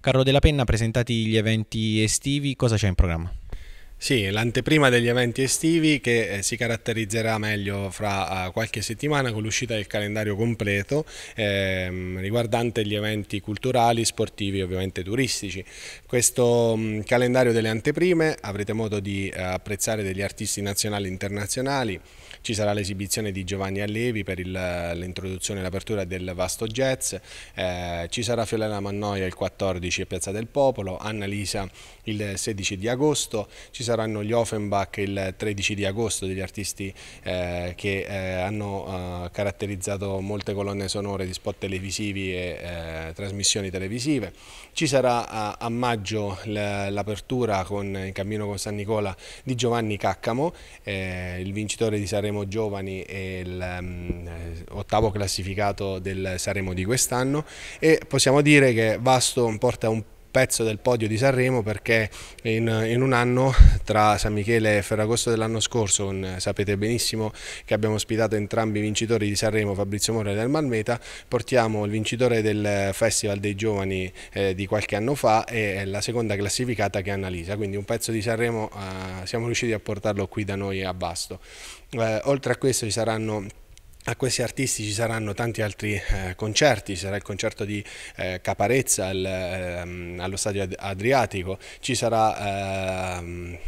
Carlo Della Penna, presentati gli eventi estivi, cosa c'è in programma? Sì, l'anteprima degli eventi estivi che eh, si caratterizzerà meglio fra eh, qualche settimana con l'uscita del calendario completo ehm, riguardante gli eventi culturali, sportivi e ovviamente turistici. Questo mh, mm, calendario delle anteprime avrete modo di eh, apprezzare degli artisti nazionali e internazionali, ci sarà l'esibizione di Giovanni Allevi per l'introduzione e l'apertura del Vasto Jazz, eh, ci sarà Fiolena Mannoia il 14 a Piazza del Popolo, Anna Lisa il 16 di agosto, ci saranno gli Offenbach il 13 di agosto, degli artisti eh, che eh, hanno eh, caratterizzato molte colonne sonore di spot televisivi e eh, trasmissioni televisive. Ci sarà a, a maggio l'apertura con In cammino con San Nicola di Giovanni Caccamo, eh, il vincitore di Saremo Giovani e l'ottavo mm, eh, classificato del Saremo di quest'anno e possiamo dire che Vasto porta un pezzo del podio di Sanremo perché in, in un anno tra San Michele e Ferragosto dell'anno scorso, un, sapete benissimo che abbiamo ospitato entrambi i vincitori di Sanremo, Fabrizio Morelli del Malmeta, portiamo il vincitore del Festival dei Giovani eh, di qualche anno fa e la seconda classificata che è Annalisa, quindi un pezzo di Sanremo eh, siamo riusciti a portarlo qui da noi a Basto. Eh, oltre a questo ci saranno a questi artisti ci saranno tanti altri eh, concerti, ci sarà il concerto di eh, Caparezza al, ehm, allo Stadio Adriatico, ci sarà ehm,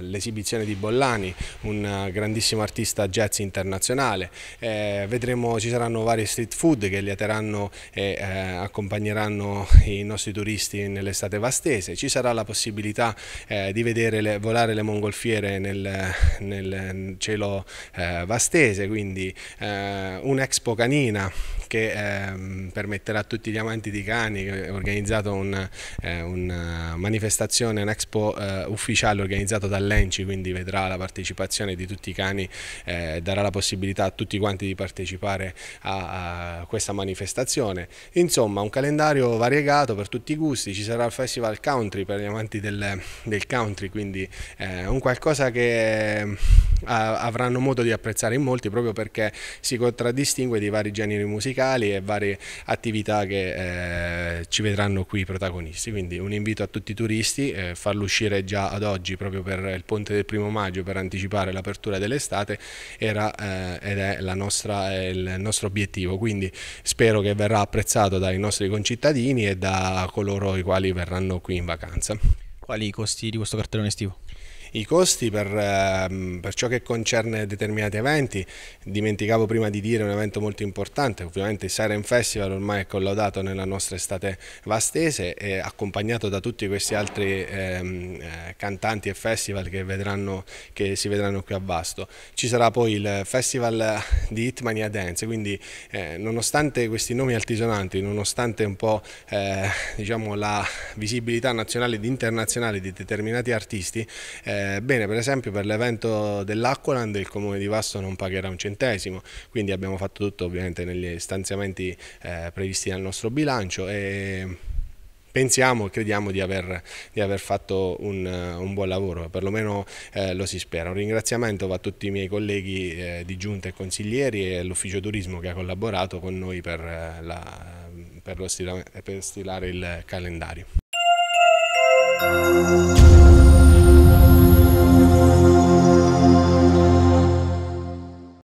l'esibizione di Bollani, un grandissimo artista jazz internazionale, eh, vedremo, ci saranno vari street food che li lieteranno e eh, accompagneranno i nostri turisti nell'estate vastese, ci sarà la possibilità eh, di vedere le, volare le mongolfiere nel, nel cielo eh, vastese, quindi eh, un'Expo Canina che eh, permetterà a tutti gli amanti di cani, che ha organizzato un, eh, una eh, manifestazione, un'Expo eh, ufficiale organizzato dall'ENCI, quindi vedrà la partecipazione di tutti i cani, eh, darà la possibilità a tutti quanti di partecipare a, a questa manifestazione. Insomma un calendario variegato per tutti i gusti, ci sarà il Festival Country per gli amanti del, del country, quindi è un qualcosa che avranno modo di apprezzare in molti proprio perché si contraddistingue di vari generi musicali e varie attività che eh, ci vedranno qui i protagonisti. Quindi un invito a tutti i turisti, eh, farlo uscire già ad oggi proprio per il ponte del primo maggio per anticipare l'apertura dell'estate era eh, ed è nostra, il nostro obiettivo. Quindi spero che verrà apprezzato dai nostri concittadini e da coloro i quali verranno qui in vacanza. Quali i costi di questo cartellone estivo? i costi per, ehm, per ciò che concerne determinati eventi, dimenticavo prima di dire un evento molto importante, ovviamente il Siren Festival ormai è collaudato nella nostra estate vastese e accompagnato da tutti questi altri ehm, eh, cantanti e festival che, vedranno, che, si vedranno qui a Vasto. Ci sarà poi il Festival di Hitmania Dance, quindi eh, nonostante questi nomi altisonanti, nonostante un po' eh, diciamo, la visibilità nazionale ed internazionale di determinati artisti, eh, eh, bene, per esempio per l'evento dell'Aqualand il comune di Vasto non pagherà un centesimo, quindi abbiamo fatto tutto ovviamente negli stanziamenti eh, previsti dal nostro bilancio e pensiamo e crediamo di aver, di aver fatto un, un, buon lavoro, perlomeno eh, lo si spera. Un ringraziamento va a tutti i miei colleghi eh, di giunta e consiglieri e all'ufficio turismo che ha collaborato con noi per, eh, la, per, stila, per stilare il calendario.